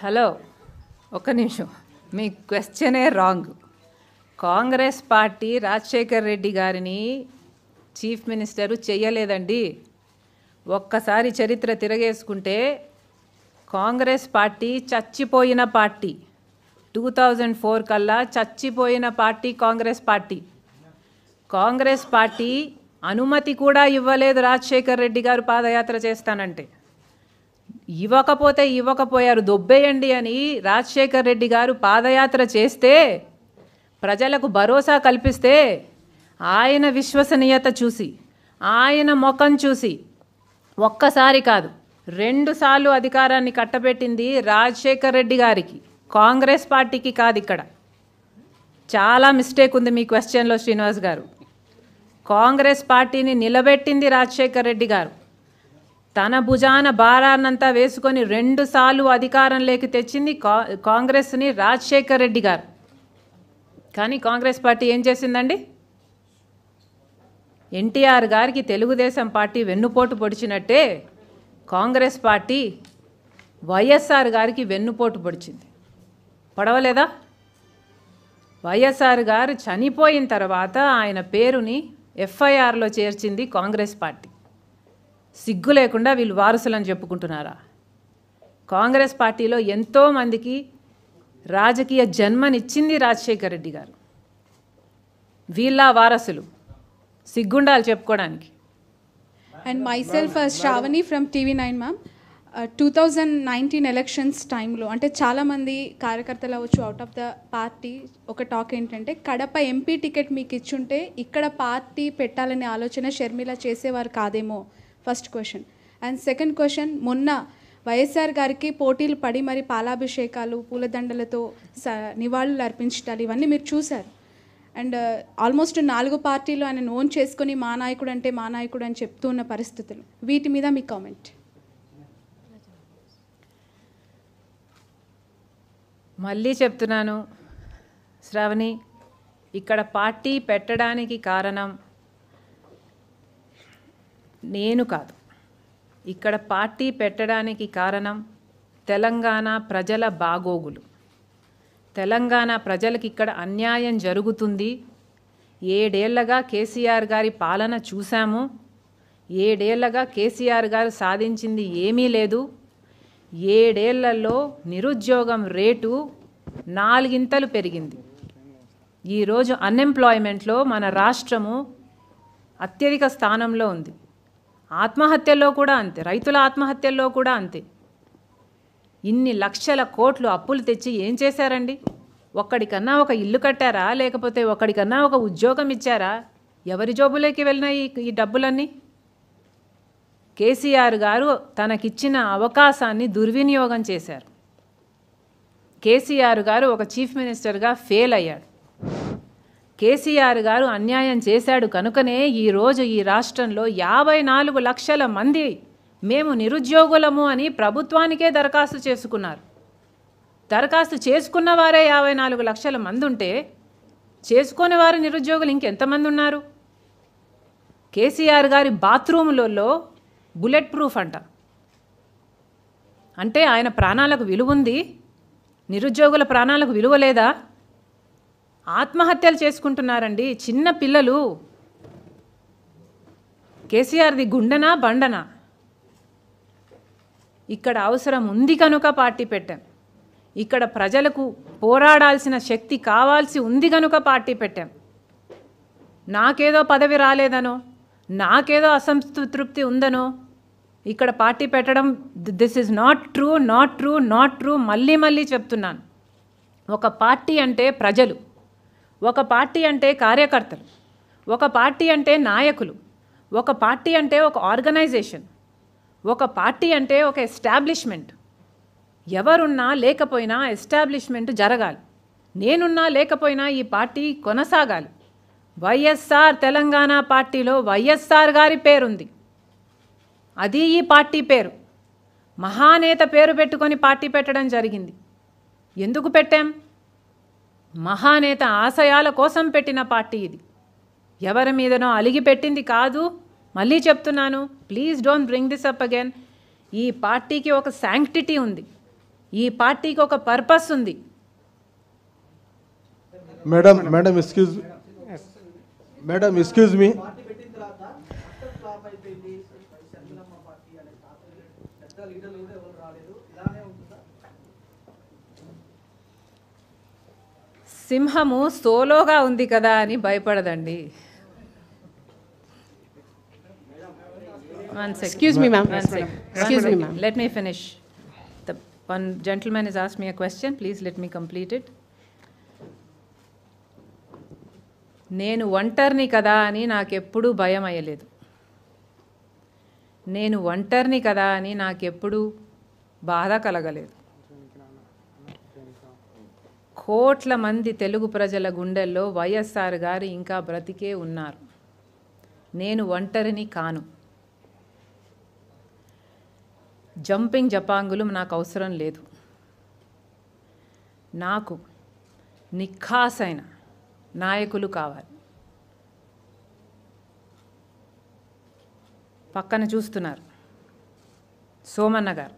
hello ఒక నిమిషం మీ క్వశ్చనే రాంగ్ కాంగ్రెస్ పార్టీ రాజశేఖర్ రెడ్డి గారిని చీఫ్ మినిస్టరు చెయ్యలేదండి ఒక్కసారి చరిత్ర తిరగేసుకుంటే కాంగ్రెస్ పార్టీ చచ్చిపోయిన పార్టీ టూ థౌజండ్ ఫోర్ కల్లా చచ్చిపోయిన పార్టీ కాంగ్రెస్ పార్టీ కాంగ్రెస్ పార్టీ అనుమతి కూడా ఇవ్వలేదు రాజశేఖర్ రెడ్డి గారు పాదయాత్ర చేస్తానంటే ఇవ్వకపోతే ఇవ్వకపోయారు దొబ్బేయండి అని రాజశేఖర్ రెడ్డి గారు పాదయాత్ర చేస్తే ప్రజలకు భరోసా కల్పిస్తే ఆయన విశ్వసనీయత చూసి ఆయన ముఖం చూసి ఒక్కసారి కాదు రెండుసార్లు అధికారాన్ని కట్టబెట్టింది రాజశేఖర్ రెడ్డి గారికి కాంగ్రెస్ పార్టీకి కాదు ఇక్కడ చాలా మిస్టేక్ ఉంది మీ క్వశ్చన్లో శ్రీనివాస్ గారు కాంగ్రెస్ పార్టీని నిలబెట్టింది రాజశేఖర్ రెడ్డి గారు తన భుజాన భారాన్నంతా వేసుకొని రెండుసార్లు లేక తెచ్చింది కా కాంగ్రెస్ని రాజశేఖర్ రెడ్డి గారు కానీ కాంగ్రెస్ పార్టీ ఏం చేసిందండి ఎన్టీఆర్ గారికి తెలుగుదేశం పార్టీ వెన్నుపోటు పొడిచినట్టే కాంగ్రెస్ పార్టీ వైఎస్ఆర్ గారికి వెన్నుపోటు పొడిచింది పొడవలేదా వైఎస్ఆర్ గారు చనిపోయిన తర్వాత ఆయన పేరుని ఎఫ్ఐఆర్లో చేర్చింది కాంగ్రెస్ పార్టీ సిగ్గు లేకుండా వీళ్ళు వారసులని చెప్పుకుంటున్నారా కాంగ్రెస్ పార్టీలో ఎంతోమందికి రాజకీయ జన్మనిచ్చింది రాజశేఖర రెడ్డి గారు వీళ్ళ వారసులు సిగ్గుండాలి చెప్పుకోవడానికి and myself Sravani from TV nine ma'am two thousand nineteen elections టైంలో అంటే చాలామంది కార్యకర్తలు అవ్వచ్చు అవుట్ ఆఫ్ ద పార్టీ ఒక టాక్ ఏంటంటే కడప ఎంపీ టికెట్ మీకు ఇచ్చుంటే ఇక్కడ పార్టీ పెట్టాలనే ఆలోచన షర్మిల చేసేవారు కాదేమో first question and second question మొన్న వైఎస్ఆర్ గారికి పోటీలు పడి మరి పాలాభిషేకాలు పూలదండలతో స నివాళులు అర్పించటాలు ఇవన్నీ మీరు చూశారు అండ్ uh, ఆల్మోస్ట్ నాలుగు పార్టీలు ఆయన నోన్ చేసుకుని మా నాయకుడు అంటే మా నాయకుడు అని చెప్తూ ఉన్న పరిస్థితులు వీటి మీద మీ కామెంట్ మళ్ళీ చెప్తున్నాను శ్రావణి ఇక్కడ పార్టీ పెట్టడానికి కారణం నేను కాదు ఇక్కడ పార్టీ పెట్టడానికి కారణం తెలంగాణ ప్రజల బాగోగులు తెలంగాణ ప్రజలకి ఇక్కడ అన్యాయం జరుగుతుంది ఏడేళ్లగా కేసీఆర్ గారి పాలన చూశాము ఏడేళ్లగా కేసీఆర్ గారు సాధించింది ఏమీ లేదు ఏడేళ్లలో నిరుద్యోగం రేటు నాలుగింతలు పెరిగింది ఈరోజు అన్ఎంప్లాయ్మెంట్లో మన రాష్ట్రము అత్యధిక స్థానంలో ఉంది ఆత్మహత్యల్లో కూడా అంతే రైతుల ఆత్మహత్యల్లో కూడా అంతే ఇన్ని లక్షల కోట్లు అప్పులు తెచ్చి ఏం చేశారండి ఒక్కడికన్నా ఒక ఇల్లు కట్టారా లేకపోతే ఒక్కడికన్నా ఒక ఉద్యోగం ఇచ్చారా ఎవరి జోబులోకి వెళ్ళినాయి ఈ డబ్బులన్నీ కేసీఆర్ గారు తనకిచ్చిన అవకాశాన్ని దుర్వినియోగం చేశారు కేసీఆర్ గారు ఒక చీఫ్ మినిస్టర్గా ఫెయిల్ అయ్యాడు కేసీఆర్ గారు అన్యాయం చేశాడు కనుకనే ఈరోజు ఈ రాష్ట్రంలో యాభై నాలుగు లక్షల మంది మేము నిరుద్యోగులము అని ప్రభుత్వానికే దరఖాస్తు చేసుకున్నారు దరఖాస్తు చేసుకున్న వారే యాభై నాలుగు లక్షల మంది ఉంటే చేసుకునే వారు నిరుద్యోగులు ఇంకెంతమంది ఉన్నారు కేసీఆర్ గారి బాత్రూములలో బుల్లెట్ ప్రూఫ్ అంట అంటే ఆయన ప్రాణాలకు విలువ ఉంది నిరుద్యోగుల ప్రాణాలకు విలువ లేదా ఆత్మహత్యలు చేసుకుంటున్నారండి చిన్న పిల్లలు కేసీఆర్ది గుండెనా బండనా ఇక్కడ అవసరం ఉంది కనుక పార్టీ పెట్టాం ఇక్కడ ప్రజలకు పోరాడాల్సిన శక్తి కావాల్సి ఉంది కనుక పార్టీ పెట్టాం నాకేదో పదవి రాలేదనో నాకేదో అసంతృప్తి ఉందనో ఇక్కడ పార్టీ పెట్టడం this is not true not true not true మళ్ళీ మళ్ళీ చెప్తున్నాను ఒక పార్టీ అంటే ప్రజలు ఒక పార్టీ అంటే కార్యకర్తలు ఒక పార్టీ అంటే నాయకులు ఒక పార్టీ అంటే ఒక ఆర్గనైజేషన్ ఒక పార్టీ అంటే ఒక ఎస్టాబ్లిష్మెంట్ ఎవరున్నా లేకపోయినా ఎస్టాబ్లిష్మెంట్ జరగాలి నేనున్నా లేకపోయినా ఈ పార్టీ కొనసాగాలి వైఎస్ఆర్ తెలంగాణ పార్టీలో వైఎస్ఆర్ గారి పేరుంది అది ఈ పార్టీ పేరు మహానేత పేరు పెట్టుకొని పార్టీ పెట్టడం జరిగింది ఎందుకు పెట్టాం మహానేత ఆశయాల కోసం పెట్టిన పార్టీ ఇది ఎవరి మీదనో అలిగి పెట్టింది కాదు మళ్ళీ చెప్తున్నాను please don't bring this up again ఈ పార్టీకి ఒక శాంక్టిటీ ఉంది ఈ పార్టీకి ఒక పర్పస్ ఉంది madam madam excuse madam excuse me సింహము సోలోగా ఉంది కదా అని భయపడదండి let me finish one gentleman is ask me question please let me complete it నేను ఒంటరిని కదా అని నాకు నాకెప్పుడు భయం అయ్యలేదు నేను ఒంటరిని కదా అని నాకెప్పుడు బాధ కలగలేదు కోట్ల మంది తెలుగు ప్రజల గుండెల్లో వైఎస్ఆర్ గారు ఇంకా బ్రతికే ఉన్నారు నేను ఒంటరిని కాను జంపింగ్ జపాంగులు నాకు అవసరం లేదు నాకు నిఖాసైన నాయకులు కావాలి పక్కన చూస్తున్నారు సోమన్న గారు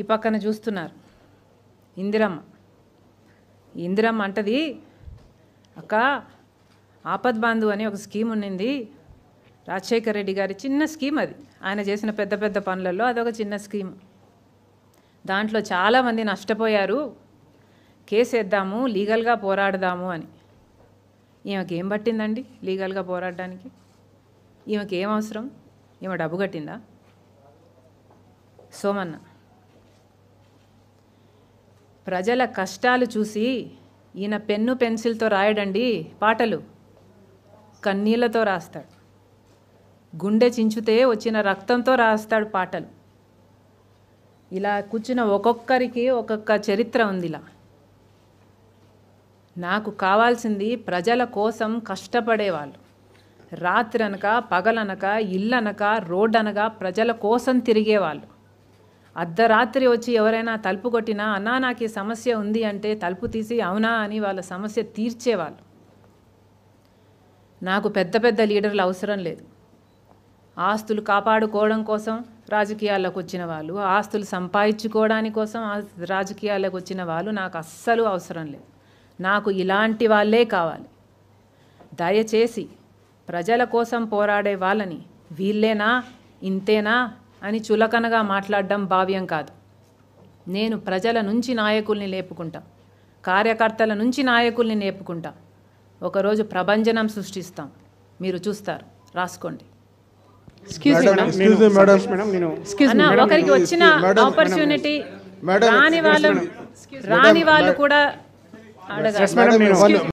ఈ పక్కన చూస్తున్నారు ఇందిరమ్మ ఇందిరమ్మ అంటది అక్క ఆపద్ బాంధు అని ఒక స్కీమ్ ఉన్నింది రాజశేఖర్ రెడ్డి గారి చిన్న స్కీమ్ అది ఆయన చేసిన పెద్ద పెద్ద పనులలో అదొక చిన్న స్కీమ్ దాంట్లో చాలామంది నష్టపోయారు కేసు వేద్దాము లీగల్గా పోరాడదాము అని ఈమెకేం పట్టిందండి లీగల్గా పోరాడడానికి ఈమెకి ఏం అవసరం ఈమె డబ్బు కట్టిందా సోమన్న ప్రజల కష్టాలు చూసి ఈయన పెన్ను పెన్సిల్తో రాయడండి పాటలు కన్నీళ్లతో రాస్తాడు గుండె చించుతే వచ్చిన రక్తంతో రాస్తాడు పాటలు ఇలా కూర్చున్న ఒక్కొక్కరికి ఒక్కొక్క చరిత్ర ఉంది ఇలా నాకు కావాల్సింది ప్రజల కోసం కష్టపడేవాళ్ళు రాత్రి అనక పగలనక ఇల్లనక రోడ్డనగా ప్రజల కోసం తిరిగేవాళ్ళు అర్ధరాత్రి వచ్చి ఎవరైనా తలుపు కొట్టినా అన్నా నాకు ఈ సమస్య ఉంది అంటే తలుపు తీసి అవునా అని వాళ్ళ సమస్య తీర్చేవాళ్ళు నాకు పెద్ద పెద్ద లీడర్లు అవసరం లేదు ఆస్తులు కాపాడుకోవడం కోసం రాజకీయాల్లోకి వచ్చిన వాళ్ళు ఆస్తులు సంపాదించుకోవడానికోసం కోసం రాజకీయాల్లోకి వచ్చిన వాళ్ళు నాకు అస్సలు అవసరం లేదు నాకు ఇలాంటి వాళ్ళే కావాలి దయచేసి ప్రజల కోసం పోరాడే వాళ్ళని వీళ్ళేనా ఇంతేనా అని చులకనగా మాట్లాడడం భావ్యం కాదు నేను ప్రజల నుంచి నాయకుల్ని లేపుకుంటా కార్యకర్తల నుంచి నాయకుల్ని లేపుకుంటా ఒకరోజు ప్రబంజనం సృష్టిస్తాం మీరు చూస్తారు రాసుకోండి ఒకరికి వచ్చిన ఆపర్చునిటీ రాని వాళ్ళు రాని వాళ్ళు కూడా అడగ